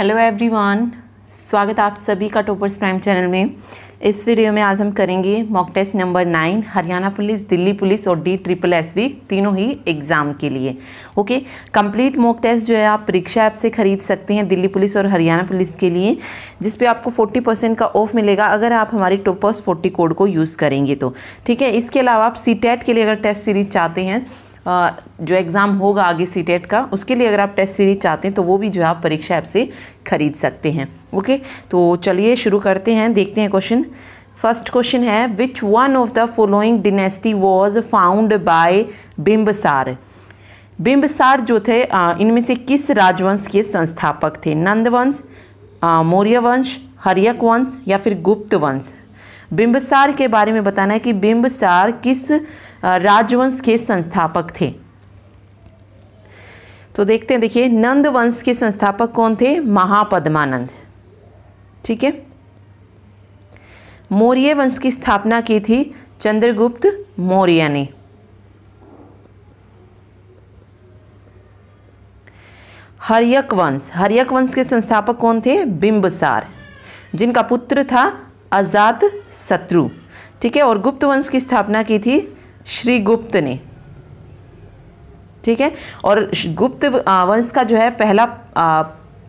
Hello everyone स्वागत आप सभी का टोपर्स प्राइम चैनल में इस वीडियो में आज हम करेंगे mock test number nine Haryana police Delhi police और डी ट्रिपल एस बी तीनों ही एग्ज़ाम के लिए ओके कंप्लीट मॉक टेस्ट जो है आप परीक्षा ऐप से खरीद सकते हैं दिल्ली पुलिस और हरियाणा पुलिस के लिए जिस पे आपको 40 परसेंट का ऑफ मिलेगा अगर आप हमारी टोपर्स फोर्टी कोड को यूज़ करेंगे तो ठीक है इसके अलावा आप सी के लिए अगर टेस्ट सीरीज चाहते हैं जो एग्ज़ाम होगा आगे सी टेट e का उसके लिए अगर आप टेस्ट सीरीज चाहते हैं तो वो भी जो है आप परीक्षा ऐप से ख़रीद सकते हैं ओके तो चलिए शुरू करते हैं देखते हैं क्वेश्चन फर्स्ट क्वेश्चन है which one of the following dynasty was found by Bimbisara Bimbisara जो थे इनमें से किस राजवंश के संस्थापक थे नंदवंश मौर्य वंश हरियक वंश या फिर गुप्त वंश बिंबसार के बारे में बताना है कि बिंबसार किस राजवंश के संस्थापक थे तो देखते हैं देखिए नंद वंश के संस्थापक कौन थे महापद्मानंद ठीक है मौर्य वंश की स्थापना की थी चंद्रगुप्त मौर्य ने हरियक वंश हरियक वंश के संस्थापक कौन थे बिंबसार जिनका पुत्र था अजात शत्रु ठीक है और गुप्त वंश की स्थापना की थी श्री गुप्त ने ठीक है और गुप्त वंश का जो है पहला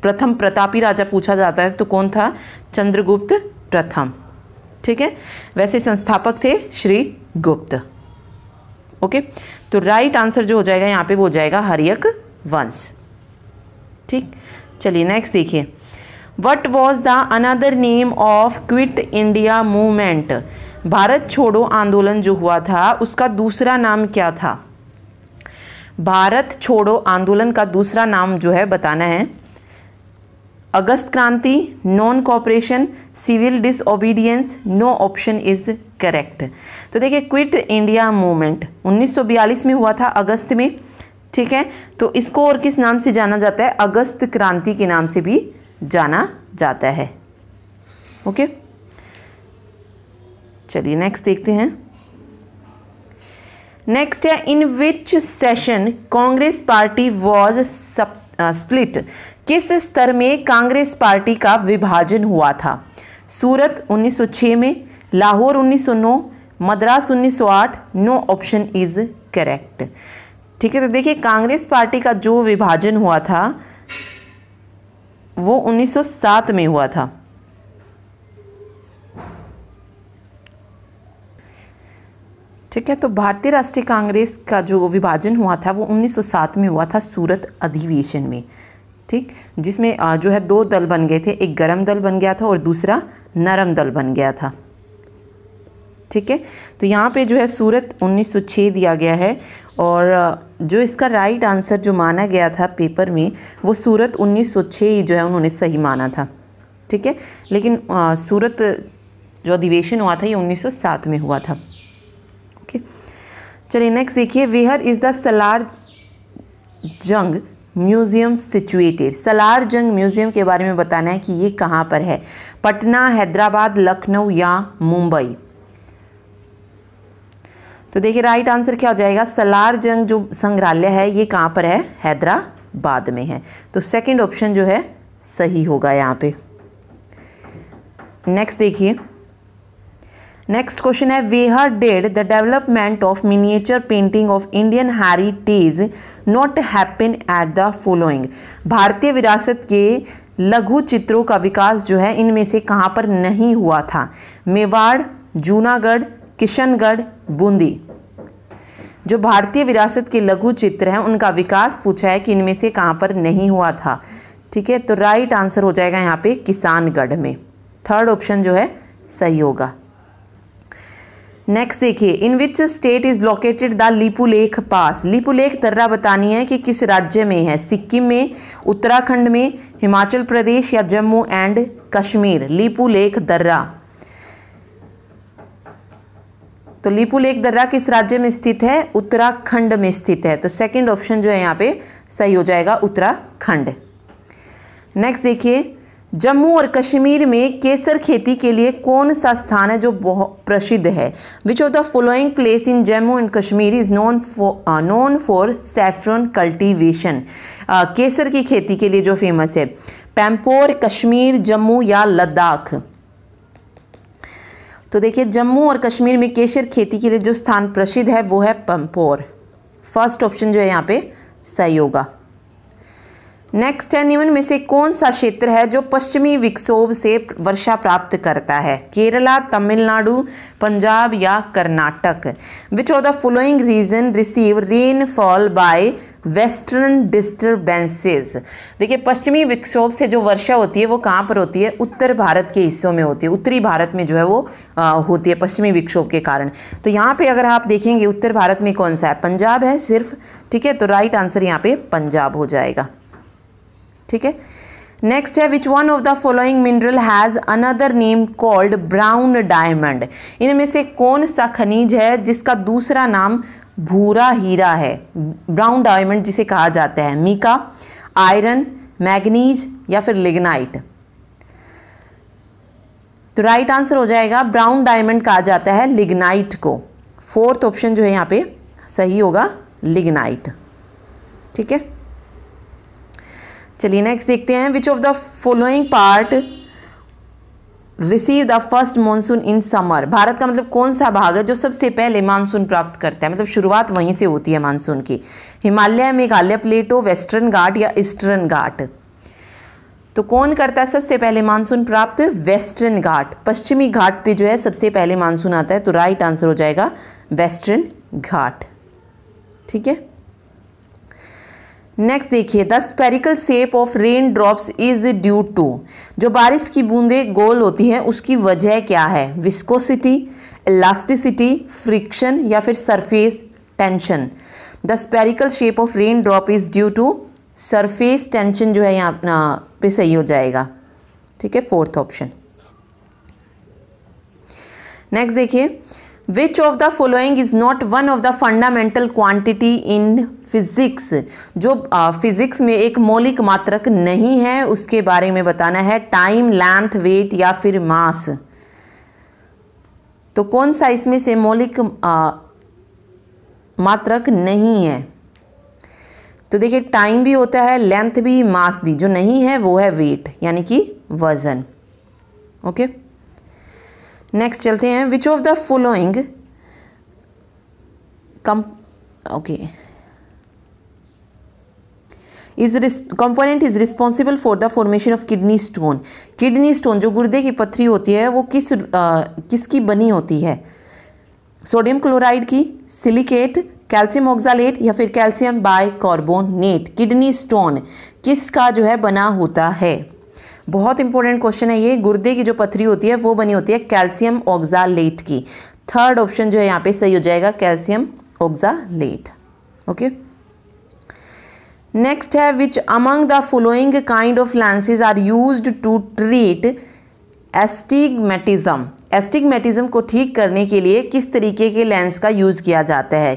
प्रथम प्रतापी राजा पूछा जाता है तो कौन था चंद्रगुप्त प्रथम ठीक है वैसे संस्थापक थे श्री गुप्त ओके तो राइट आंसर जो हो जाएगा यहाँ पे वो हो जाएगा हरियक वंश ठीक चलिए नेक्स्ट देखिए what was the another name of quit India movement Bharat छोड़ो आंदोलन जो हुआ था उसका दूसरा नाम क्या था भारत छोड़ो आंदोलन का दूसरा नाम जो है बताना है August Kranti non cooperation civil disobedience no option is correct तो देखिए क्विट इंडिया मूवमेंट 1942 में हुआ था अगस्त में ठीक है तो इसको और किस नाम से जाना जाता है अगस्त क्रांति के नाम से भी जाना जाता है ओके चलिए नेक्स्ट देखते हैं नेक्स्ट है in which session Congress party was split uh, किस स्तर में कांग्रेस पार्टी का विभाजन हुआ था सूरत 1906 में Lahore 1909 Madras 1908 no option is correct ठीक है तो देखिए कांग्रेस पार्टी का जो विभाजन हुआ था वो 1907 में हुआ था ठीक है तो भारतीय राष्ट्रीय कांग्रेस का जो विभाजन हुआ था वो 1907 में हुआ था सूरत अधिवेशन में ठीक जिसमें जो है दो दल बन गए थे एक गर्म दल बन गया था और दूसरा नरम दल बन गया था ठीक है तो यहाँ पे जो है सूरत 1906 दिया गया है और जो इसका राइट आंसर जो माना गया था पेपर में वो सूरत 1906 ही जो है उन्होंने सही माना था ठीक है लेकिन आ, सूरत जो अधिवेशन हुआ था ये 1907 में हुआ था ओके चलिए नेक्स्ट देखिए वेहर इज़ द सलार जंग म्यूज़ियम सिचुएटेड सलार जंग म्यूज़ियम के बारे में बताना है कि ये कहाँ पर है पटना हैदराबाद लखनऊ या मुंबई तो देखिए राइट आंसर क्या हो जाएगा सलार जंग जो संग्रहालय है ये कहाँ पर है हैदराबाद में है तो सेकंड ऑप्शन जो है सही होगा यहाँ पे नेक्स्ट देखिए नेक्स्ट क्वेश्चन है where did the development of miniature painting of Indian heritage not happen at the following भारतीय विरासत के लघु चित्रों का विकास जो है इनमें से कहाँ पर नहीं हुआ था मेवाड़ जूनागढ़ किशनगढ़ बूंदी जो भारतीय विरासत के लघु चित्र हैं उनका विकास पूछा है कि इनमें से कहाँ पर नहीं हुआ था ठीक है तो राइट आंसर हो जाएगा यहाँ पे किसानगढ़ में थर्ड ऑप्शन जो है सही होगा नेक्स्ट देखिए in which state is located the Lipulekh pass Lipulekh दर्रा बतानी है कि किस राज्य में है सिक्किम में उत्तराखंड में हिमाचल प्रदेश या जम्मू एंड कश्मीर लिपुलेख दर्रा तो लीपू लेक दर्रा किस राज्य में स्थित है उत्तराखंड में स्थित है तो सेकंड ऑप्शन जो है यहाँ पे सही हो जाएगा उत्तराखंड नेक्स्ट देखिए जम्मू और कश्मीर में केसर खेती के लिए कौन सा स्थान है जो बहुत प्रसिद्ध है which of the following place in Jammu and Kashmir is known for known for saffron cultivation केसर की खेती के लिए जो फेमस है पैम्पोर कश्मीर जम्मू या लद्दाख तो देखिए जम्मू और कश्मीर में केसर खेती के लिए जो स्थान प्रसिद्ध है वो है पंपोर फर्स्ट ऑप्शन जो है यहाँ पे सही होगा नेक्स्ट है निम्न में से कौन सा क्षेत्र है जो पश्चिमी विक्षोभ से वर्षा प्राप्त करता है केरला तमिलनाडु पंजाब या कर्नाटक विच of the following reason receive rainfall bye western disturbances देखिए पश्चिमी विक्षोभ से जो वर्षा होती है वो कहाँ पर होती है उत्तर भारत के हिस्सों में होती है उत्तरी भारत में जो है वो आ, होती है पश्चिमी विक्षोभ के कारण तो यहाँ पे अगर आप देखेंगे उत्तर भारत में कौन सा है पंजाब है सिर्फ ठीक है तो राइट आंसर यहाँ पे पंजाब हो जाएगा ठीक है नेक्स्ट है which one of the following mineral has another name called brown diamond इनमें से कौन सा खनिज है जिसका दूसरा नाम भूरा हीरा है ब्राउन डायमंड जिसे कहा जाता है मीका आयरन मैग्नीज या फिर लिग्नाइट तो राइट आंसर हो जाएगा ब्राउन डायमंड कहा जाता है लिग्नाइट को फोर्थ ऑप्शन जो है यहाँ पे सही होगा लिग्नाइट ठीक है चलिए नेक्स्ट देखते हैं which of the following part receive the first monsoon in summer Bharat का मतलब कौन सा भाग है जो सबसे पहले मानसून प्राप्त करता है मतलब शुरुआत वहीं से होती है मानसून की हिमालय मेघालय प्लेटो वेस्टर्न घाट या ईस्टर्न घाट तो कौन करता है सबसे पहले मानसून प्राप्त वेस्टर्न घाट पश्चिमी घाट पे जो है सबसे पहले मानसून आता है तो राइट आंसर हो जाएगा वेस्टर्न घाट ठीक है नेक्स्ट देखिए the spherical shape of rain drops is due to जो बारिश की बूंदें गोल होती हैं उसकी वजह क्या है विस्कोसिटी इलास्टिसिटी फ्रिक्शन या फिर surface tension the spherical shape of rain drop is due to surface tension जो है यहाँ पे सही हो जाएगा ठीक है फोर्थ ऑप्शन नेक्स्ट देखिए which of the following is not one of the fundamental quantity in physics जो फिजिक्स uh, में एक मौलिक मात्रक नहीं है उसके बारे में बताना है टाइम लेंथ वेट या फिर मास तो कौन सा इसमें से मौलिक uh, मात्रक नहीं है तो देखिए टाइम भी होता है लेंथ भी मास भी जो नहीं है वो है वेट यानी कि वज़न ओके okay? नेक्स्ट चलते हैं which of the following come okay is component is responsible for the formation of kidney stone kidney stone जो गुर्दे की पथरी होती है वो किस आ, किसकी बनी होती है सोडियम क्लोराइड की सिलिकेट कैल्शियम ऑक्सालेट या फिर कैल्शियम कार्बोनेट किडनी स्टोन किसका जो है बना होता है बहुत इंपॉर्टेंट क्वेश्चन है ये गुर्दे की जो पथरी होती है वो बनी होती है कैल्शियम ऑक्जालेट की थर्ड ऑप्शन जो है यहाँ पे सही हो जाएगा कैल्शियम ऑक्जालेट ओके नेक्स्ट है which among the following kind of lenses are use to treat astigmatism astigmatism को ठीक करने के लिए किस तरीके के लेंस का यूज किया जाता है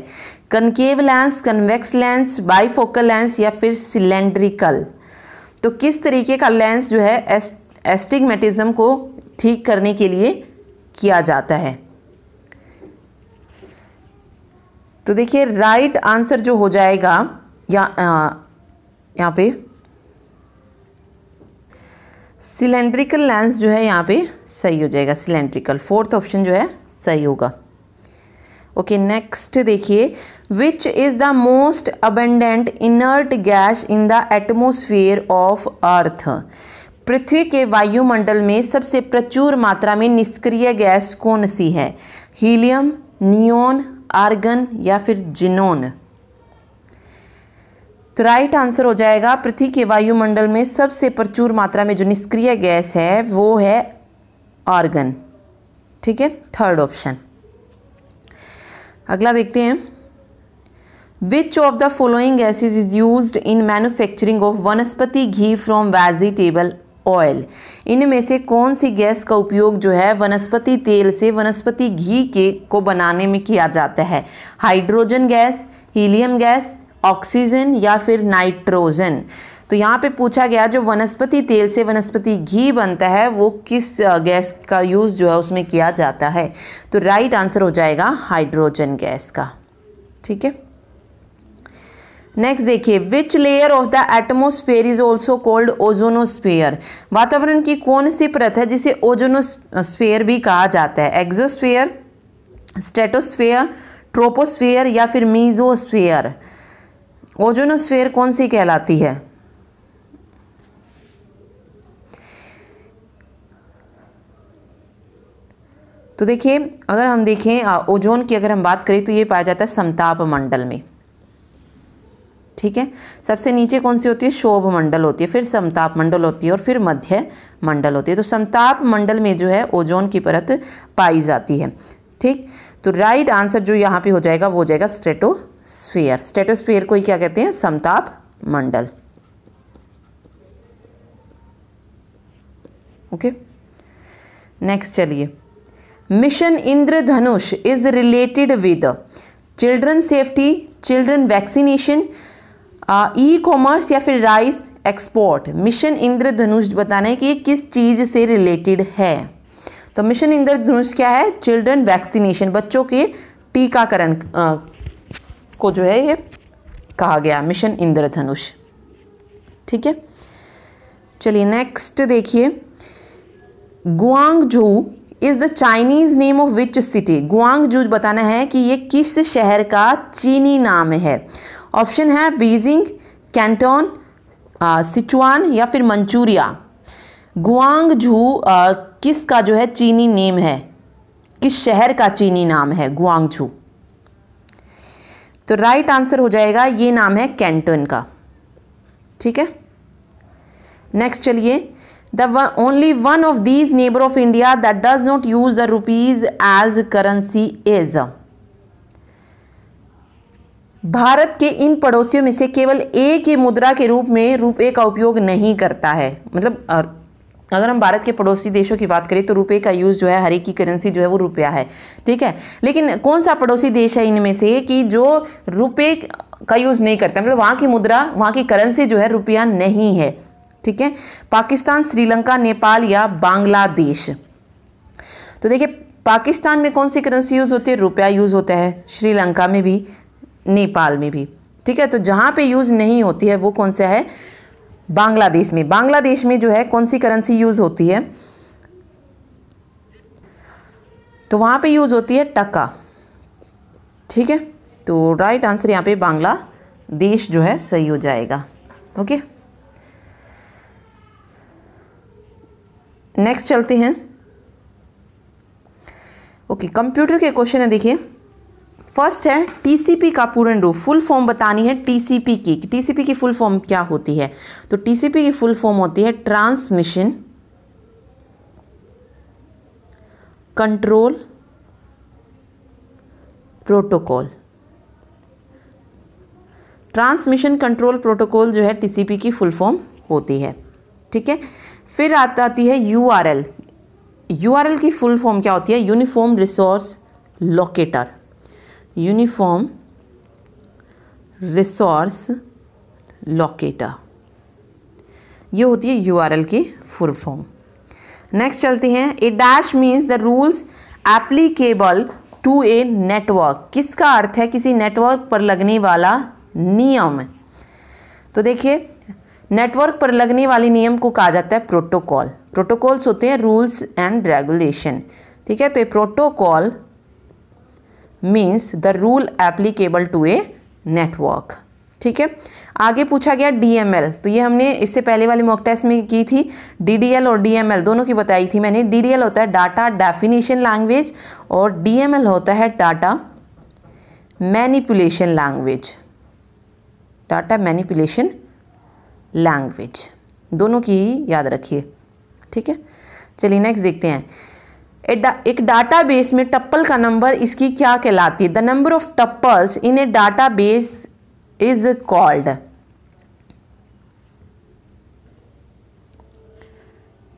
concave lens convex lens bifocal lens या फिर सिलेंड्रिकल तो किस तरीके का लेंस जो है एस, एस्टिग्मेटिज़म को ठीक करने के लिए किया जाता है तो देखिए राइट आंसर जो हो जाएगा या यहाँ पे सिलेंड्रिकल लेंस जो है यहाँ पे सही हो जाएगा सिलेंड्रिकल फोर्थ ऑप्शन जो है सही होगा ओके नेक्स्ट देखिए which is the most abundant inert gas in the atmosphere of earth पृथ्वी के वायुमंडल में सबसे प्रचुर मात्रा में निष्क्रिय गैस कौन सी है हीलियम नियोन आर्गन या फिर जिनोन तो राइट आंसर हो जाएगा पृथ्वी के वायुमंडल में सबसे प्रचुर मात्रा में जो निष्क्रिय गैस है वो है आर्गन ठीक है थर्ड ऑप्शन अगला देखते हैं which of the following gases is use in manufacturing of vanaspati ghee from vegetable oil इनमें से कौन सी गैस का उपयोग जो है वनस्पति तेल से वनस्पति घी के को बनाने में किया जाता है hydrogen gas helium gas oxygen या फिर नाइट्रोजन तो यहाँ पे पूछा गया जो वनस्पति तेल से वनस्पति घी बनता है वो किस गैस का यूज़ जो है उसमें किया जाता है तो राइट आंसर हो जाएगा हाइड्रोजन गैस का ठीक है नेक्स्ट देखिए which layer of the atmosphere is also called ozonosphere वातावरण की कौन सी परत है जिसे ओजोनोस्फेयर भी कहा जाता है एक्जोस्फेयर स्टेटोस्फेयर ट्रोपोस्फेयर या फिर मीजोस्फेयर ओजोनोस्फेयर कौन सी कहलाती है तो देखिए अगर हम देखें ओजोन की अगर हम बात करें तो ये पाया जाता है समताप मंडल में ठीक है सबसे नीचे कौन सी होती है शोभ मंडल होती है फिर समताप मंडल होती है और फिर मध्य मंडल होती है तो समताप मंडल में जो है ओजोन की परत पाई जाती है ठीक तो राइट आंसर जो यहाँ पे हो जाएगा वो हो जाएगा स्ट्रेटोस्फीयर स्ट्रेटोस्फीयर को ही क्या कहते हैं समताप मंडल ओके नेक्स्ट चलिए mission Indradhanush is related with children safety children vaccination e commerce या फिर राइस एक्सपोर्ट मिशन इंद्रधनुष बताना है कि ये किस चीज़ से रिलेटेड है तो मिशन इंद्रधनुष क्या है चिल्ड्रन वैक्सीनेशन बच्चों के टीकाकरण को जो है ये कहा गया मिशन इंद्रधनुष ठीक है चलिए नेक्स्ट देखिए Guangzhou is the Chinese name of which city Guangzhou बताना है कि ये किस शहर का चीनी नाम है ऑप्शन है बीजिंग कैंटोन सिचुआन या फिर मंचूरिया गुआंग जू किस का जो है चीनी नेम है किस शहर का चीनी नाम है गुआंग जू तो राइट आंसर हो जाएगा ये नाम है कैंटोन का ठीक है नेक्स्ट चलिए the one, only one of these neighbor of india that does not use the rupees as currency is Bharat के इन पड़ोसियों में से केवल एक ही मुद्रा के रूप में रुपए का उपयोग नहीं करता है मतलब अगर हम भारत के पड़ोसी देशों की बात करें तो रुपए का यूज़ जो है हर एक की करेंसी जो है वो रुपया है ठीक है लेकिन कौन सा पड़ोसी देश है इनमें से कि जो रुपए का यूज़ नहीं करता मतलब वहाँ की मुद्रा वहाँ की करेंसी जो है रुपया नहीं है ठीक है पाकिस्तान श्रीलंका नेपाल या बांग्लादेश तो देखिए पाकिस्तान में कौन सी करेंसी यूज़ होती है रुपया यूज़ होता है श्रीलंका में भी नेपाल में भी ठीक है तो जहाँ पे यूज़ नहीं होती है वो कौन सा है बांग्लादेश में बांग्लादेश में जो है कौन सी करेंसी यूज़ होती है तो वहाँ पे यूज़ होती है टका ठीक है तो राइट आंसर यहाँ पे बांग्लादेश जो है सही हो जाएगा ओके नेक्स्ट चलते हैं ओके कंप्यूटर के क्वेश्चन है देखिए फर्स्ट है टीसीपी का पूर्ण रूप फुल फॉर्म बतानी है टीसीपी की टीसीपी की फुल फॉर्म क्या होती है तो टीसीपी की फुल फॉर्म होती है transmission control protocol transmission control protocol जो है टीसीपी की फुल फॉर्म होती है ठीक है फिर आती है U R L U R L की फुल फॉर्म क्या होती है uniform resource locator uniform resource locator ये होती है यू आर एल की फुल फॉर्म नेक्स्ट चलते हैं a dash means the rules applicable to a network किसका अर्थ है किसी नेटवर्क पर लगने वाला नियम तो देखिए नेटवर्क पर लगने वाले नियम को कहा जाता है प्रोटोकॉल प्रोटोकॉल्स होते हैं रूल्स एंड रेगुलेशन ठीक है तो ये protocol means the rule applicable to a network ठीक है आगे पूछा गया डीएमएल तो ये हमने इससे पहले वाले मॉक टेस्ट में की थी डीडीएल और डीएमएल दोनों की बताई थी मैंने डीडीएल होता है डाटा डेफिनेशन लैंग्वेज और डीएमएल होता है data manipulation language data manipulation language दोनों की याद रखिए ठीक है चलिए नेक्स्ट देखते हैं एक डाटा बेस में टप्पल का नंबर इसकी क्या कहलाती है the number of tuples in a data base is called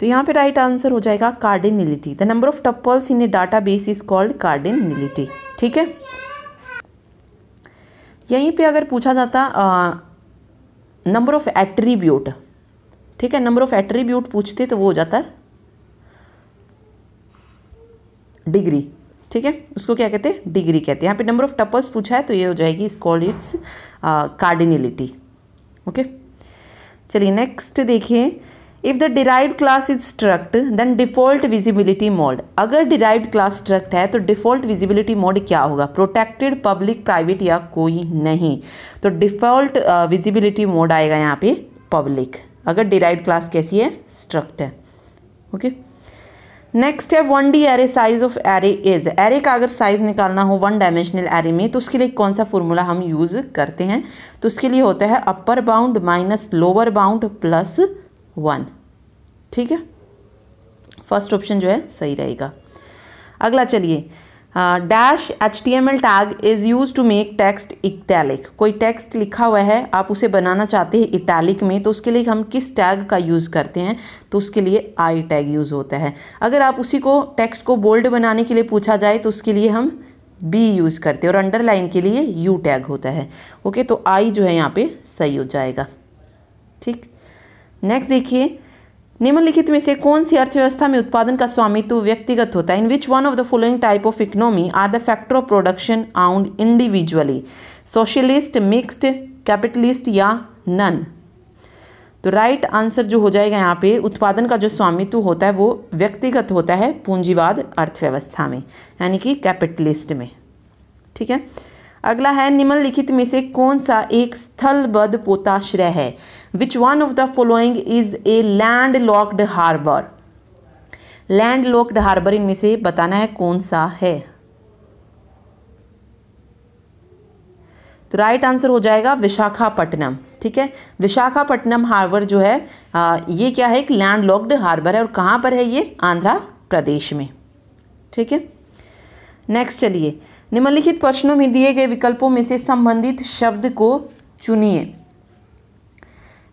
तो यहां पे राइट आंसर हो जाएगा cardinality the number of tuples in a data base is called cardinality ठीक है यहीं पे अगर पूछा जाता आ, नंबर ऑफ एट्रीब्यूट ठीक है नंबर ऑफ एट्रीब्यूट पूछते तो वो हो जाता है डिग्री ठीक है उसको क्या कहते हैं डिग्री कहते हैं यहाँ पे नंबर ऑफ टपल्स पूछा है तो ये हो जाएगी is called its cardinality okay चलिए नेक्स्ट देखिए if the derive class is struct then default visibility mode अगर डिराइव क्लास स्ट्रक्ट है तो डिफ़ॉल्ट विजिबिलिटी मोड क्या होगा प्रोटेक्टेड पब्लिक प्राइवेट या कोई नहीं तो डिफ़ॉल्ट विजिबिलिटी मोड आएगा यहाँ पे पब्लिक अगर डिराइव क्लास कैसी है स्ट्रक्ट है ओके नेक्स्ट है one D array size of array is array का अगर साइज निकालना हो वन डायमेंशनल एरे में तो उसके लिए कौन सा फॉर्मूला हम यूज़ करते हैं तो उसके लिए होता है upper bound minus lower bound plus one ठीक है फर्स्ट ऑप्शन जो है सही रहेगा अगला चलिए dash H T M L tag is use to make text italic कोई टेक्स्ट लिखा हुआ है आप उसे बनाना चाहते हैं इटैलिक में तो उसके लिए हम किस टैग का यूज़ करते हैं तो उसके लिए आई टैग यूज़ होता है अगर आप उसी को टेक्स्ट को बोल्ड बनाने के लिए पूछा जाए तो उसके लिए हम बी यूज़ करते हैं और अंडरलाइन के लिए यू टैग होता है ओके तो आई जो है यहाँ पे सही हो जाएगा ठीक नेक्स्ट देखिए निम्नलिखित में से कौन सी अर्थव्यवस्था में उत्पादन का स्वामित्व व्यक्तिगत होता है in which one of the following type of economy are the factor of production owned individually socialist mixed capitalist या नन तो राइट आंसर जो हो जाएगा यहाँ पे उत्पादन का जो स्वामित्व होता है वो व्यक्तिगत होता है पूंजीवाद अर्थव्यवस्था में यानी कि कैपिटलिस्ट में ठीक है अगला है निम्नलिखित में से कौन सा एक स्थलबद्ध पोताश्रय है which one of the following is a land locked harbour land locked harbour इनमें से बताना है कौन सा है तो राइट आंसर हो जाएगा विशाखापट्टनम ठीक है विशाखापट्टनम हार्बर जो है आ, ये क्या है एक लैंड लॉक्ड हार्बर है और कहाँ पर है ये आंध्रा प्रदेश में ठीक है नेक्स्ट चलिए निम्नलिखित प्रश्नों में दिए गए विकल्पों में से संबंधित शब्द को चुनिए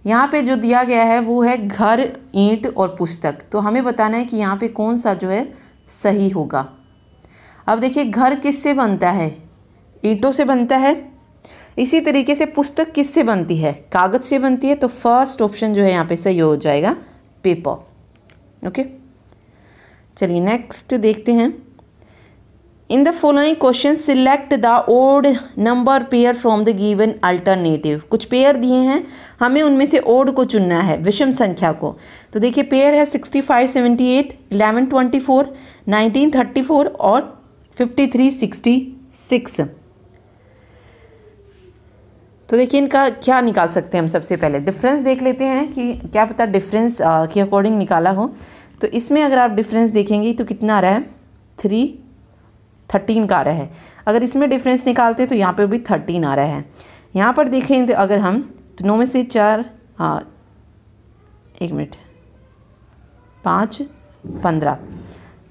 यहाँ पे जो दिया गया है वो है घर ईंट और पुस्तक तो हमें बताना है कि यहाँ पे कौन सा जो है सही होगा अब देखिए घर किससे बनता है ईंटों से बनता है इसी तरीके से पुस्तक किससे बनती है कागज़ से बनती है तो फर्स्ट ऑप्शन जो है यहाँ पे सही हो जाएगा पेपर ओके चलिए नेक्स्ट देखते हैं In the following question, select the odd number pair from the given alternative. कुछ पेयर दिए हैं हमें उनमें से ओड को चुनना है विषम संख्या को तो देखिए पेयर है 65, 78, 11, 24, 19, 34 और 53, 66. तो देखिए इनका क्या निकाल सकते हैं हम सबसे पहले डिफरेंस देख लेते हैं कि क्या पता डिफरेंस के अकॉर्डिंग निकाला हो तो इसमें अगर आप डिफरेंस देखेंगे तो कितना आ रहा है थ्री थर्टीन का आ रहा है अगर इसमें डिफरेंस निकालते हैं तो यहाँ पर भी थर्टीन आ रहा है यहाँ पर देखें तो अगर हम तो नौ में से चार हाँ एक मिनट पाँच पंद्रह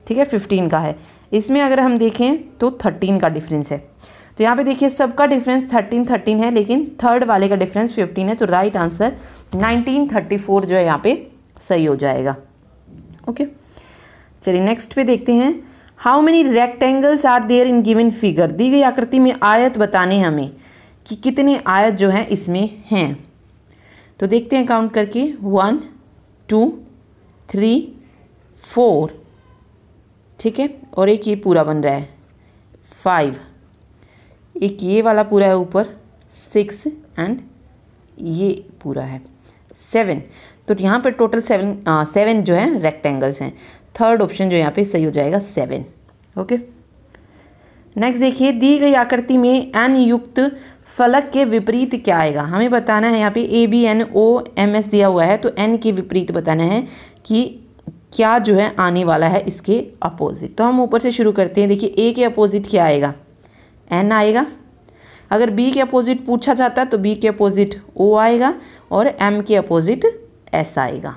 ठीक है फिफ्टीन का है इसमें अगर हम देखें तो थर्टीन का डिफरेंस है तो यहाँ पे देखिए सबका डिफरेंस थर्टीन थर्टीन है लेकिन थर्ड वाले का डिफरेंस फिफ्टीन है तो right answer nineteen thirty four जो है यहाँ पे सही हो जाएगा ओके चलिए नेक्स्ट पे देखते हैं how many rectangles are there in given figure दी गई आकृति में आयत बताने हमें कि कितने आयत जो हैं इसमें हैं तो देखते हैं काउंट करके वन टू थ्री फोर ठीक है और एक ये पूरा बन रहा है फाइव एक ये वाला पूरा है ऊपर सिक्स एंड ये पूरा है सेवन तो यहाँ पर टोटल सेवन सेवन जो है रेक्टेंगल्स हैं थर्ड ऑप्शन जो यहाँ पे सही हो जाएगा सेवन ओके नेक्स्ट देखिए दी गई आकृति में एन युक्त फलक के विपरीत क्या आएगा हमें बताना है यहाँ पे A B N O M S दिया हुआ है तो एन के विपरीत बताना है कि क्या जो है आने वाला है इसके अपोजिट तो हम ऊपर से शुरू करते हैं देखिए ए के अपोजिट क्या आएगा एन आएगा अगर बी के अपोजिट पूछा जाता तो बी के अपोजिट ओ आएगा और एम के अपोजिट एस आएगा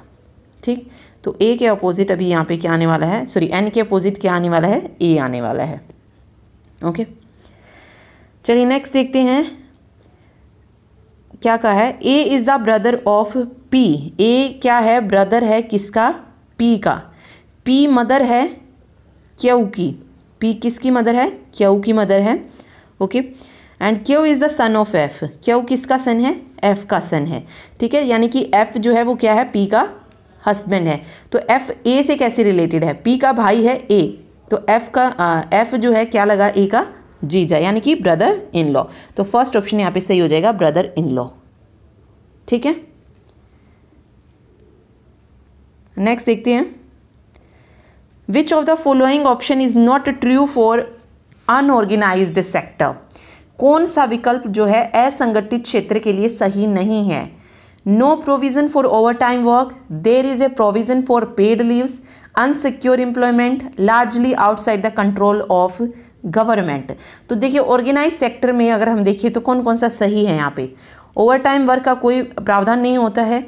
ठीक तो ए के अपोजिट अभी यहाँ पे क्या आने वाला है सॉरी एन के अपोजिट क्या आने वाला है ए आने वाला है ओके चलिए नेक्स्ट देखते हैं क्या कहा है A is the brother of P A क्या है ब्रदर है किसका पी का पी मदर है क्यू की पी किसकी मदर है क्यू की मदर है okay and Q is the son of F Q किसका सन है एफ का सन है ठीक है यानी कि एफ जो है वो क्या है पी का हस्बैंड है तो एफ ए से कैसे रिलेटेड है पी का भाई है ए तो एफ का एफ जो है क्या लगा ए का जीजा यानी कि ब्रदर इन लॉ तो फर्स्ट ऑप्शन यहाँ पे सही हो जाएगा ब्रदर इन लॉ ठीक है नेक्स्ट देखते हैं which of the following option is not true for unorganise sector कौन सा विकल्प जो है असंगठित क्षेत्र के लिए सही नहीं है no provision for overtime work there is a provision for paid leaves unsecure employment largely outside the control of government तो देखिए ऑर्गेनाइज सेक्टर में अगर हम देखिए तो कौन कौन सा सही है यहाँ पे ओवर टाइम वर्क का कोई प्रावधान नहीं होता है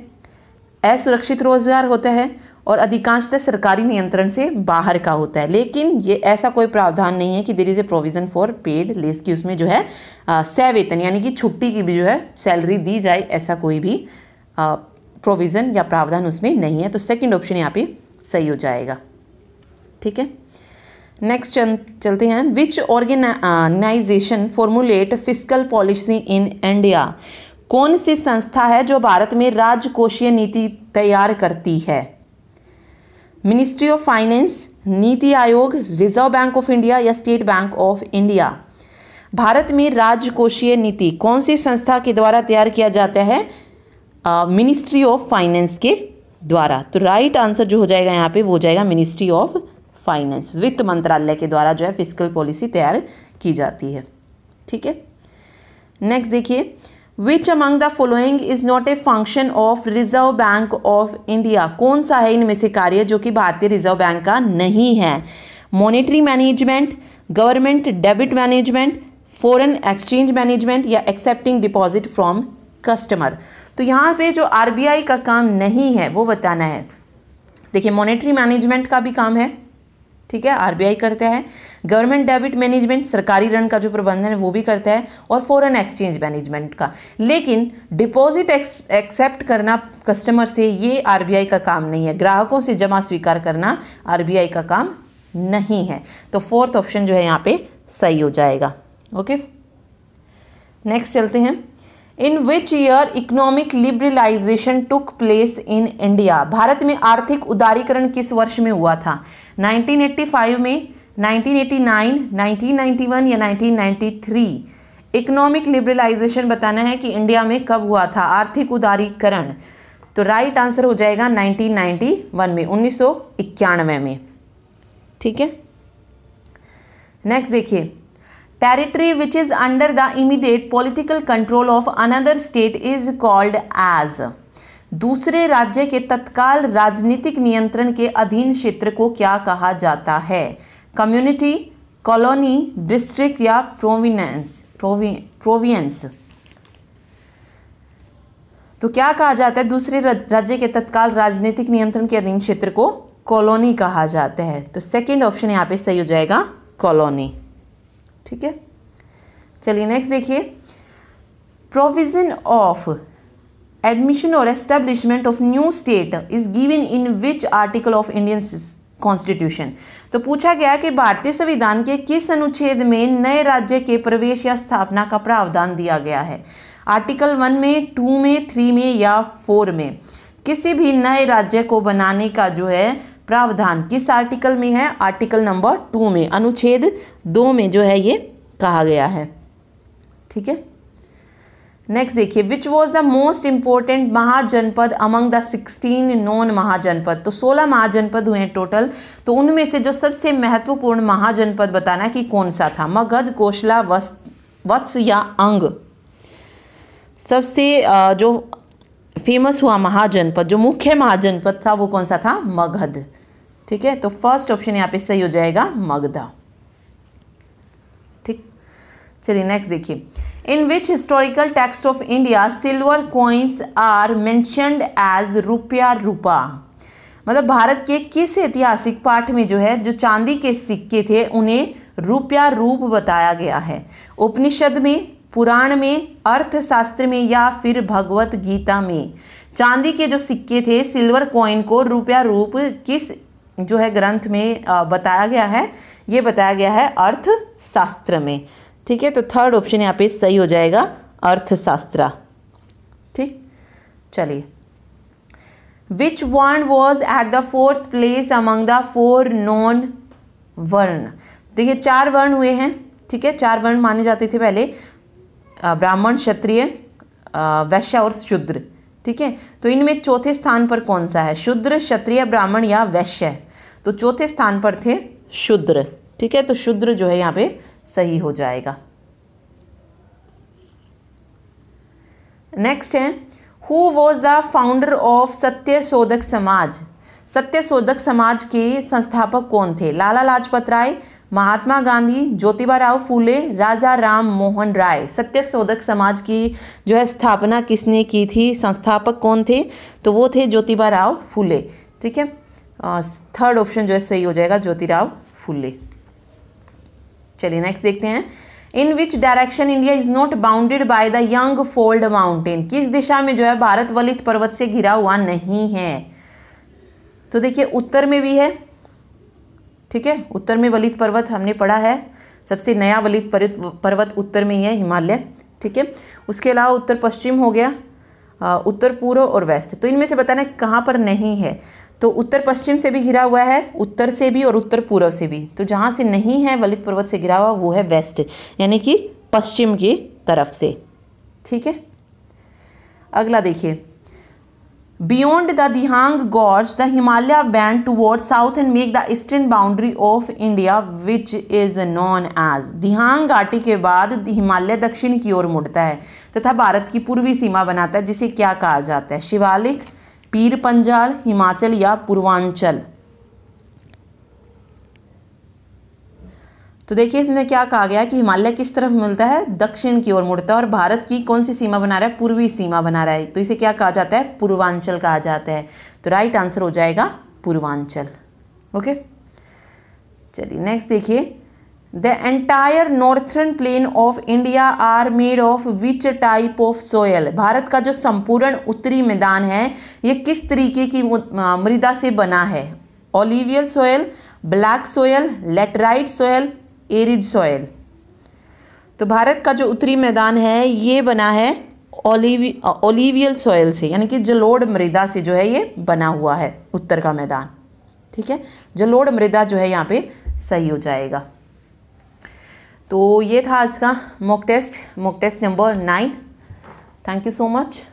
असुरक्षित रोजगार होता है और अधिकांशतः सरकारी नियंत्रण से बाहर का होता है लेकिन ये ऐसा कोई प्रावधान नहीं है कि there is a provision for paid less की उसमें जो है सवेतन यानी कि छुट्टी की भी जो है सैलरी दी जाए ऐसा कोई भी प्रोविज़न या प्रावधान उसमें नहीं है तो सेकंड ऑप्शन यहाँ पे सही हो जाएगा ठीक है नेक्स्ट चल चलते हैं which organisation formulate physical policy in India कौन सी संस्था है जो भारत में राजकोषीय नीति तैयार करती है ministry of finance NITI Aayog Reserve Bank of India या State Bank of India Bharat में राजकोषीय नीति कौन सी संस्था के द्वारा तैयार किया जाता है मिनिस्ट्री ऑफ फाइनेंस के द्वारा तो राइट right आंसर जो हो जाएगा यहाँ पे वो हो जाएगा मिनिस्ट्री ऑफ फाइनेंस वित्त मंत्रालय के द्वारा जो है फिजिकल पॉलिसी तैयार की जाती है ठीक है नेक्स्ट देखिए which among the following is not a function of Reserve Bank of India कौन सा है इनमें से कार्य जो कि भारतीय रिजर्व बैंक का नहीं है monetary management government debit management foreign exchange management या एक्सेप्टिंग डिपॉजिट फ्रॉम कस्टमर तो यहाँ पे जो आरबीआई का काम नहीं है वो बताना है देखिए मॉनेटरी मैनेजमेंट का भी काम है ठीक है आरबीआई करता है गवर्नमेंट डेबिट मैनेजमेंट सरकारी ऋण का जो प्रबंधन है वो भी करता है और फॉरेन एक्सचेंज मैनेजमेंट का लेकिन डिपॉजिट एक्सेप्ट करना कस्टमर से ये आरबीआई का काम नहीं है ग्राहकों से जमा स्वीकार करना आर का काम नहीं है तो फोर्थ ऑप्शन जो है यहाँ पे सही हो जाएगा ओके नेक्स्ट चलते हैं in which year economic liberalisation took place in India Bharat में आर्थिक उदारीकरण किस वर्ष में हुआ था 1985 में 1989, 1991 या 1993 इकोनॉमिक लिबरलाइजेशन बताना है कि इंडिया में कब हुआ था आर्थिक उदारीकरण तो राइट आंसर हो जाएगा 1991 में उन्नीस में ठीक है नेक्स्ट देखिए territory which is under the immediate political control of another state is called as दूसरे राज्य के तत्काल राजनीतिक नियंत्रण के अधीन क्षेत्र को क्या कहा जाता है कम्युनिटी कॉलोनी डिस्ट्रिक्ट या प्रोविनेंस प्रोवियंस तो क्या कहा जाता है दूसरे राज्य के तत्काल राजनीतिक नियंत्रण के अधीन क्षेत्र को कॉलोनी कहा जाता है तो सेकंड ऑप्शन यहाँ पे सही हो जाएगा कॉलोनी ठीक है चलिए नेक्स्ट देखिए प्रोविजन ऑफ एडमिशन और establishment of new state is given in which article of Indian constitution तो पूछा गया कि भारतीय संविधान के किस अनुच्छेद में नए राज्य के प्रवेश या स्थापना का प्रावधान दिया गया है आर्टिकल वन में टू में थ्री में या फोर में किसी भी नए राज्य को बनाने का जो है प्रावधान किस आर्टिकल में है आर्टिकल नंबर टू में अनुच्छेद दो में जो है ये कहा गया है ठीक है नेक्स्ट देखिए which was the most important Mahajanapada among the sixteen known Mahajanapada तो सोलह महाजनपद हुए हैं टोटल तो उनमें से जो सबसे महत्वपूर्ण महाजनपद बताना है कि कौन सा था मगध कोशला वत्स या अंग सबसे जो फेमस हुआ महाजनपद जो मुख्य महाजनपद था वो कौन सा था मगध ठीक है तो फर्स्ट ऑप्शन यहाँ पे सही हो जाएगा मगधा ठीक चलिए नेक्स्ट देखिए in which historical text of India silver coins are mentioned as rupaya rupa मतलब भारत के किस ऐतिहासिक पाठ में जो है जो चांदी के सिक्के थे उन्हें रुपया रूप बताया गया है उपनिषद में पुराण में अर्थशास्त्र में या फिर भगवत गीता में चांदी के जो सिक्के थे सिल्वर कॉइन को रुपया रूप किस जो है ग्रंथ में बताया गया है ये बताया गया है अर्थशास्त्र में ठीक है तो थर्ड ऑप्शन यहाँ पे सही हो जाएगा अर्थशास्त्र ठीक चलिए which varna was at the fourth place among the four known varna देखिए चार वर्ण हुए हैं ठीक है चार वर्ण माने जाते थे पहले ब्राह्मण क्षत्रिय वैश्य और शूद्र ठीक है तो इनमें चौथे स्थान पर कौन सा है शूद्र क्षत्रिय ब्राह्मण या वैश्य तो चौथे स्थान पर थे शुद्र ठीक है तो शुद्र जो है यहाँ पे सही हो जाएगा नेक्स्ट है who was the founder of Satya Shodhak समाज सत्य शोधक समाज के संस्थापक कौन थे लाला लाजपत राय महात्मा गांधी ज्योतिबा राव फूले राजा राम मोहन राय सत्य शोधक समाज की जो है स्थापना किसने की थी संस्थापक कौन थे तो वो थे ज्योतिबा राव फूले ठीक है थर्ड uh, ऑप्शन जो है सही हो जाएगा ज्योतिराव फुल्ले चलिए नेक्स्ट देखते हैं in which direction India is not bounded by the young fold mountain किस दिशा में जो है भारत वलित पर्वत से घिरा हुआ नहीं है तो देखिए उत्तर में भी है ठीक है उत्तर में वलित पर्वत हमने पढ़ा है सबसे नया वलित पर्वत उत्तर में ही है हिमालय ठीक है उसके अलावा उत्तर पश्चिम हो गया uh, उत्तर पूर्व और वेस्ट तो इनमें से बताना कहाँ पर नहीं है तो उत्तर पश्चिम से भी घिरा हुआ है उत्तर से भी और उत्तर पूर्व से भी तो जहाँ से नहीं है वलित पर्वत से घिरा हुआ वो है वेस्ट यानी कि पश्चिम की तरफ से ठीक है अगला देखिए beyond the Dihang gorge the Himalaya bend toward south and make the eastern boundary of India which is known as Dihang घाटी के बाद हिमालय दक्षिण की ओर मुड़ता है तथा भारत की पूर्वी सीमा बनाता है जिसे क्या कहा जाता है शिवालिक पीर पंजाल हिमाचल या पूर्वांचल तो देखिए इसमें क्या कहा गया कि हिमालय किस तरफ मिलता है दक्षिण की ओर मुड़ता है और भारत की कौन सी सीमा बना रहा है पूर्वी सीमा बना रहा है तो इसे क्या कहा जाता है पूर्वांचल कहा जाता है तो राइट आंसर हो जाएगा पूर्वांचल ओके चलिए नेक्स्ट देखिए the entire northern plain of India are made of which type of soil Bharat का जो संपूर्ण उत्तरी मैदान है ये किस तरीके की मृदा से बना है alluvial soil black soil laterite soil arid soil तो भारत का जो उत्तरी मैदान है ये बना है ओलिवी ओलिवियल सोयल से यानी कि जलोड़ मृदा से जो है ये बना हुआ है उत्तर का मैदान ठीक है जलोड़ मृदा जो है यहाँ पे सही हो जाएगा तो ये था आज का mock test mock test number nine thank you so much